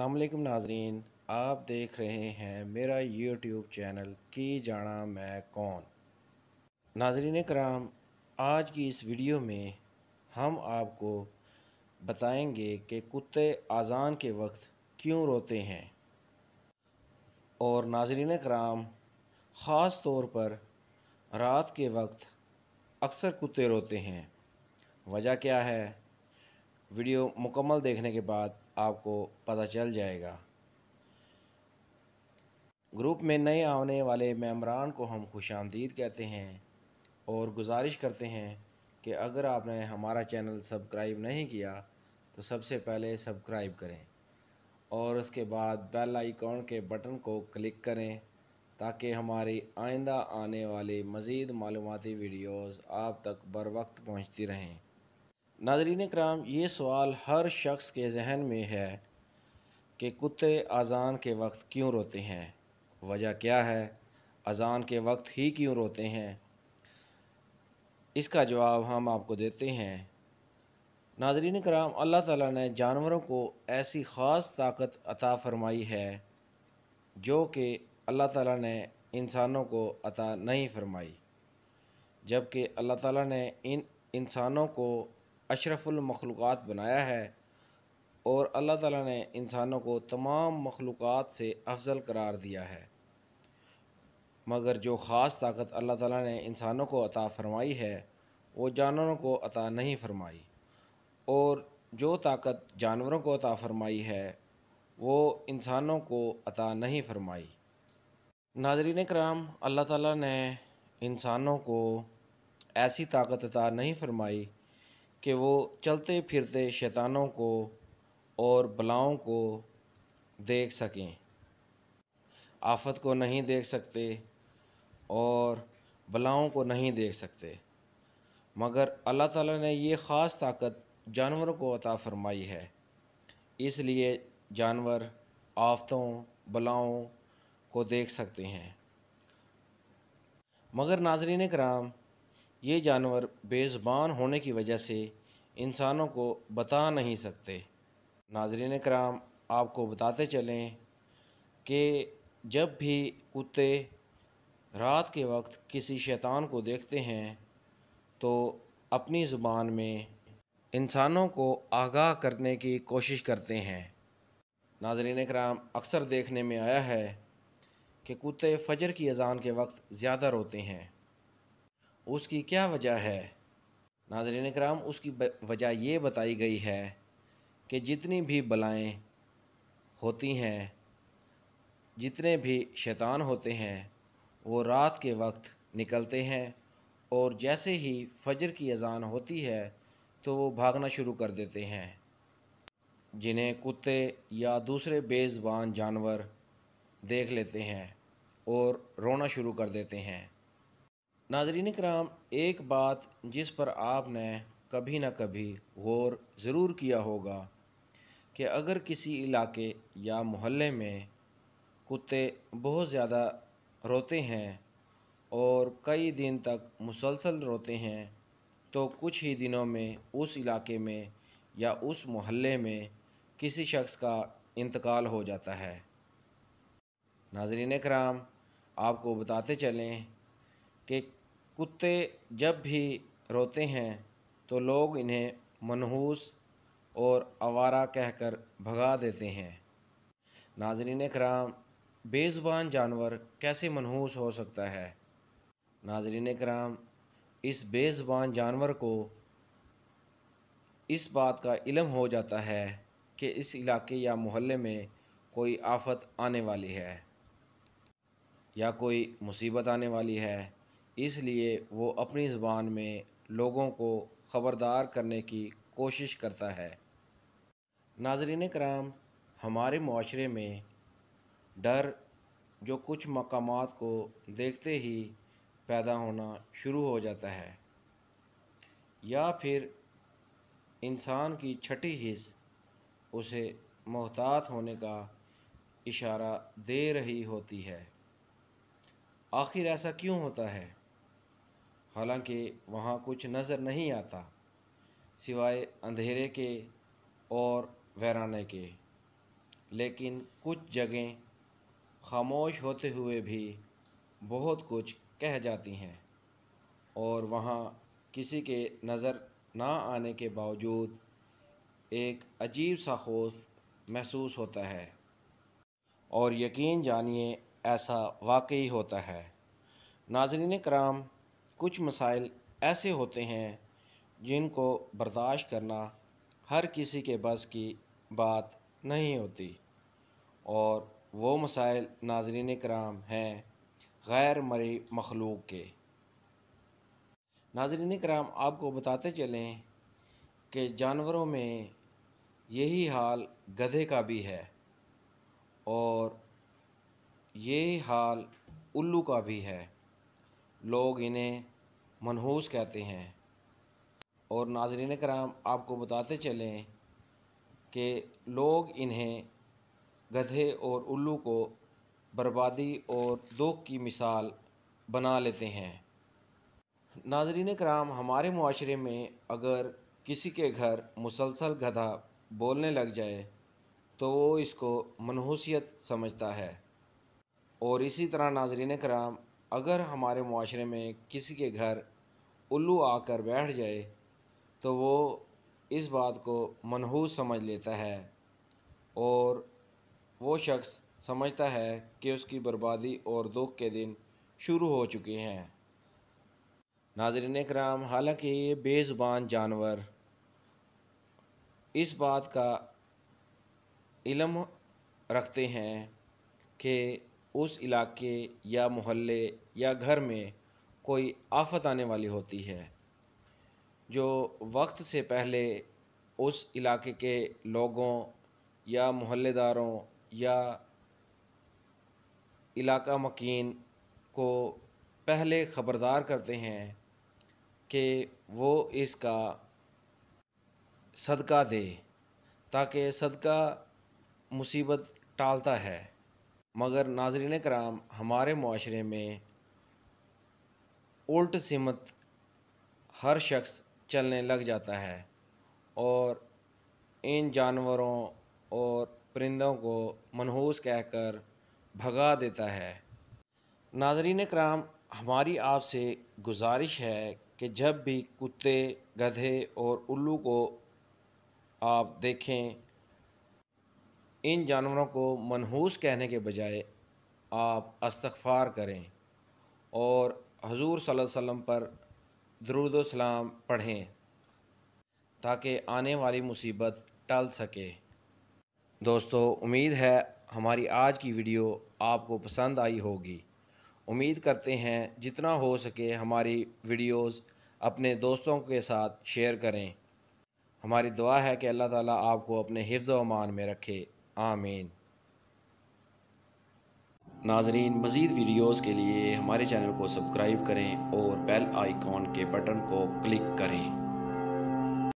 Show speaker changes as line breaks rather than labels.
असलकम नाजरीन आप देख रहे हैं मेरा यूट्यूब चैनल की जाना मैं कौन नाजरीन कराम आज की इस वीडियो में हम आपको बताएंगे कि कुत्ते आज़ान के वक्त क्यों रोते हैं और नाजरीन कराम ख़ास तौर पर रात के वक्त अक्सर कुत्ते रोते हैं वजह क्या है वीडियो मुकम्मल देखने के बाद आपको पता चल जाएगा ग्रुप में नए आने वाले मेम्बरान को हम खुश आमदीद कहते हैं और गुजारिश करते हैं कि अगर आपने हमारा चैनल सब्सक्राइब नहीं किया तो सबसे पहले सब्सक्राइब करें और उसके बाद बेल आइकॉन के बटन को क्लिक करें ताकि हमारी आइंदा आने वाली मज़ीद मालूमती वीडियोस आप तक बर वक्त पहुँचती रहें नाजरीन कराम ये सवाल हर शख्स के जहन में है कि कुत्ते अजान के वक्त क्यों रोते हैं वजह क्या है अजान के वक्त ही क्यों रोते हैं इसका जवाब हम आपको देते हैं नाजरीन कराम अल्लाह ताला ने जानवरों को ऐसी ख़ास ताकत अता फरमाई है जो कि अल्लाह ताला ने इंसानों को अता नहीं फरमाई जबकि अल्लाह ताला ने इन इंसानों को अशरफुलमखलूक़ात बनाया है और अल्लाह ताला ने इंसानों को तमाम मखलूक़ात से अफजल करार दिया है मगर जो ख़ास ताकत अल्लाह ताला ने इंसानों को अता फ़रमाई है वो जानवरों को अता नहीं फ़रमाई और जो ताकत जानवरों को अता फ़रमाई है वो इंसानों को अता नहीं फ़रमाई नाजरीन कराम अल्लाह ताला ने इंसानों को ऐसी ताकत अता नहीं फ़रमाई कि वो चलते फिरते शैतानों को और बलाओं को देख सकें आफत को नहीं देख सकते और बलाओं को नहीं देख सकते मगर अल्लाह ताला ने ये ख़ास ताकत जानवरों को अता फरमाई है इसलिए जानवर आफतों बलाओं को देख सकते हैं मगर नाजरीन कराम ये जानवर बेज़बान होने की वजह से इंसानों को बता नहीं सकते नाजरीन कराम आपको बताते चलें कि जब भी कुत्ते रात के वक्त किसी शैतान को देखते हैं तो अपनी ज़ुबान में इंसानों को आगाह करने की कोशिश करते हैं नाजरीन कराम अक्सर देखने में आया है कि कुत्ते फजर की अजान के वक्त ज़्यादा रोते हैं उसकी क्या वजह है नाजरीन कराम उसकी वजह ये बताई गई है कि जितनी भी बलाएँ होती हैं जितने भी शैतान होते हैं वो रात के वक्त निकलते हैं और जैसे ही फजर की अजान होती है तो वो भागना शुरू कर देते हैं जिन्हें कुत्ते या दूसरे बेज़बान जानवर देख लेते हैं और रोना शुरू कर देते हैं नाजरीन कराम एक बात जिस पर आपने कभी ना कभी गौर ज़रूर किया होगा कि अगर किसी इलाके या मोहल्ले में कुत्ते बहुत ज़्यादा रोते हैं और कई दिन तक मुसलसल रोते हैं तो कुछ ही दिनों में उस इलाके में या उस मोहल्ले में किसी शख्स का इंतकाल हो जाता है नाजरीन कराम आपको बताते चलें कि कुत्ते जब भी रोते हैं तो लोग इन्हें मनहूस और आवारा कहकर भगा देते हैं नाजरीन कराम बेज़ुबान जानवर कैसे मनहूस हो सकता है नाजरीन कराम इस बेज़ुबान जानवर को इस बात का इलम हो जाता है कि इस इलाके या मोहल्ले में कोई आफत आने वाली है या कोई मुसीबत आने वाली है इसलिए वो अपनी ज़बान में लोगों को ख़बरदार करने की कोशिश करता है नाजरीन कराम हमारे माशरे में डर जो कुछ मकाम को देखते ही पैदा होना शुरू हो जाता है या फिर इंसान की छठी हिस्स उसे मोहतात होने का इशारा दे रही होती है आखिर ऐसा क्यों होता है हालांकि वहाँ कुछ नज़र नहीं आता सिवाय अंधेरे के और वैराने के लेकिन कुछ जगहें खामोश होते हुए भी बहुत कुछ कह जाती हैं और वहाँ किसी के नज़र ना आने के बावजूद एक अजीब सा खौफ महसूस होता है और यकीन जानिए ऐसा वाकई होता है नाजरीन कराम कुछ मसाइल ऐसे होते हैं जिनको बर्दाश्त करना हर किसी के बस की बात नहीं होती और वो मसाइल नाजरीन कराम हैं गैर मरी मखलूक के नाजरीन कराम आपको बताते चलें कि जानवरों में यही हाल गधे का भी है और यही हाल उल्लू का भी है लोग इन्हें मनहूस कहते हैं और नाजरीन कराम आपको बताते चलें कि लोग इन्हें गधे और उल्लू को बर्बादी और दुख की मिसाल बना लेते हैं नाजरीन कराम हमारे माशरे में अगर किसी के घर मुसलसल गधा बोलने लग जाए तो वो इसको मनहूसियत समझता है और इसी तरह नाजरीन कराम अगर हमारे माशरे में किसी के घर उल्लू आकर बैठ जाए तो वो इस बात को मनहूस समझ लेता है और वो शख्स समझता है कि उसकी बर्बादी और दुख के दिन शुरू हो चुके हैं नाजरन कराम हालांकि ये बेज़ुबान जानवर इस बात का इलम रखते हैं कि उस इलाके या मोहल्ले या घर में कोई आफत आने वाली होती है जो वक्त से पहले उस इलाके के लोगों या मोहल्लेदारों या इलाका मकीन को पहले ख़बरदार करते हैं कि वो इसका सदका दे ताकि सदका मुसीबत टालता है मगर नाजरन कराम हमारे माशरे में उल्ट सिमत हर शख्स चलने लग जाता है और इन जानवरों और परिंदों को मनहूस कहकर भगा देता है नाजरीन कराम हमारी आपसे गुजारिश है कि जब भी कुत्ते गधे और उल्लू को आप देखें इन जानवरों को मनहूस कहने के बजाय आप अस्तफ़ार करें और हजूर वसम पर सलाम पढ़ें ताकि आने वाली मुसीबत टल सके दोस्तों उम्मीद है हमारी आज की वीडियो आपको पसंद आई होगी उम्मीद करते हैं जितना हो सके हमारी वीडियोस अपने दोस्तों के साथ शेयर करें हमारी दुआ है कि अल्लाह ताला आपको अपने हिफ्ज़ अमान में रखे आमीन नाजरीन मज़ीद वीडियोस के लिए हमारे चैनल को सब्सक्राइब करें और बेल आइकॉन के बटन को क्लिक करें